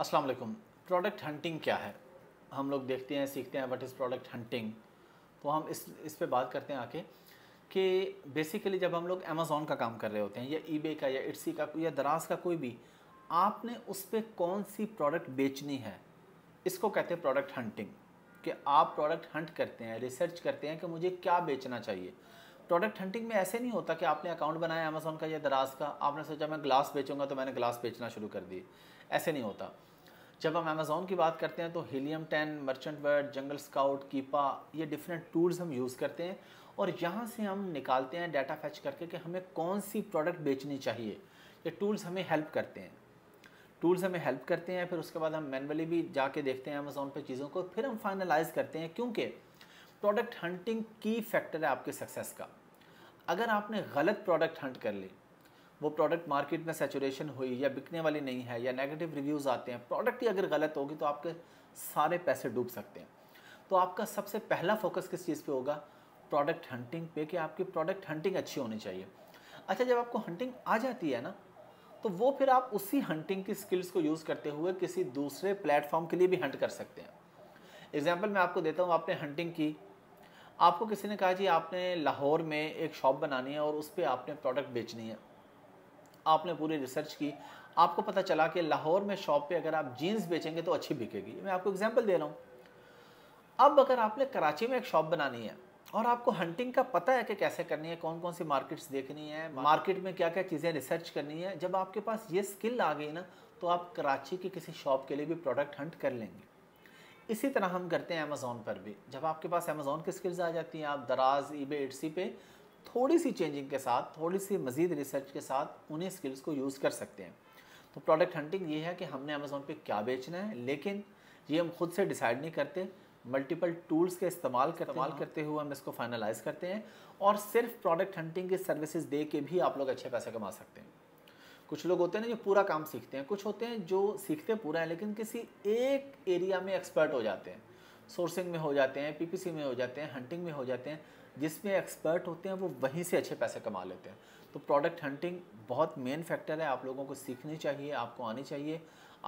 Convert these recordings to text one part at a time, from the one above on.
अस्सलाम वालेकुम product hunting क्या है हम लोग देखते हैं सीखते हैं व्हाट इज़ प्रोडक्ट हंटिंग तो हम इस इस पे बात करते हैं आके कि बेसिकली जब हम लोग अमेज़ोन का काम कर रहे होते हैं या ईबे का या इट्सी का या दराज का कोई भी आपने उस पर कौन सी प्रोडक्ट बेचनी है इसको कहते हैं प्रोडक्ट हंटिंग कि आप प्रोडक्ट हंट करते हैं रिसर्च करते हैं कि मुझे क्या बेचना चाहिए प्रोडक्ट हंटिंग में ऐसे नहीं होता कि आपने अकाउंट बनाया अमेज़ोन का या दराज का आपने सोचा मैं ग्लास बेचूंगा तो मैंने ग्लास बेचना शुरू कर दिए ऐसे नहीं होता जब हम अमेज़ोन की बात करते हैं तो Helium ten merchant word jungle scout Keepa ये डिफरेंट टूल्स हम यूज़ करते हैं और यहाँ से हम निकालते हैं डाटा फैच करके कि हमें कौन सी प्रोडक्ट बेचनी चाहिए ये टूल्स हमें हेल्प करते हैं टूल्स हमें हेल्प करते हैं फिर उसके बाद हम मैनुअली भी जाके देखते हैं अमेज़ोन पे चीज़ों को फिर हम फाइनलाइज़ करते हैं क्योंकि प्रोडक्ट हंटिंग की फैक्टर है आपके सक्सेस का अगर आपने गलत प्रोडक्ट हंट कर ली वो प्रोडक्ट मार्केट में सेचुरेशन हुई या बिकने वाली नहीं है या नेगेटिव रिव्यूज़ आते हैं प्रोडक्ट ही अगर गलत होगी तो आपके सारे पैसे डूब सकते हैं तो आपका सबसे पहला फोकस किस चीज़ पे होगा प्रोडक्ट हंटिंग पे कि आपकी प्रोडक्ट हंटिंग अच्छी होनी चाहिए अच्छा जब आपको हंटिंग आ जाती है ना तो वो फिर आप उसी हंटिंग की स्किल्स को यूज़ करते हुए किसी दूसरे प्लेटफॉर्म के लिए भी हंट कर सकते हैं एग्जाम्पल मैं आपको देता हूँ आपने हंटिंग की आपको किसी ने कहा जी आपने लाहौर में एक शॉप बनानी है और उस पर आपने प्रोडक्ट बेचनी है आपने पूरी रिसर्च की आपको पता चला कि लाहौर में शॉप पे अगर आप जीन्स बेचेंगे तो अच्छी बिकेगी मैं आपको एग्जांपल दे रहा हूँ अब अगर आपने कराची में एक शॉप बनानी है और आपको हंटिंग का पता है कि कैसे करनी है कौन कौन सी मार्केट्स देखनी है मार्केट हाँ। में क्या क्या चीज़ें रिसर्च करनी है जब आपके पास ये स्किल आ गई ना तो आप कराची की किसी शॉप के लिए भी प्रोडक्ट हंट कर लेंगे इसी तरह हम करते हैं अमेज़ोन पर भी जब आपके पास अमेज़ोन की स्किल्स आ जाती हैं आप दराज ई बे सी पे थोड़ी सी चेंजिंग के साथ थोड़ी सी मज़ीद रिसर्च के साथ उन्हीं स्किल्स को यूज़ कर सकते हैं तो प्रोडक्ट हंटिंग ये है कि हमने अमेज़ोन पे क्या बेचना है लेकिन ये हम खुद से डिसाइड नहीं करते मल्टीपल टूल्स के इस्तेमाल कर इस्तेमाल करते हुए हम इसको फाइनलाइज करते हैं और सिर्फ प्रोडक्ट हंटिंग की सर्विसेज दे के भी आप लोग अच्छे पैसे कमा सकते हैं कुछ लोग होते हैं ना जो पूरा काम सीखते हैं कुछ होते हैं जो सीखते पूरा हैं लेकिन किसी एक एरिया में एक्सपर्ट हो जाते हैं सोर्सिंग में हो जाते हैं पीपीसी में हो जाते हैं हंटिंग में हो जाते हैं जिसमें एक्सपर्ट होते हैं वो वहीं से अच्छे पैसे कमा लेते हैं तो प्रोडक्ट हंटिंग बहुत मेन फैक्टर है आप लोगों को सीखनी चाहिए आपको आनी चाहिए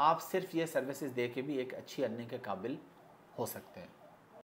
आप सिर्फ ये सर्विसेज दे के भी एक अच्छी अर्निंग के काबिल हो सकते हैं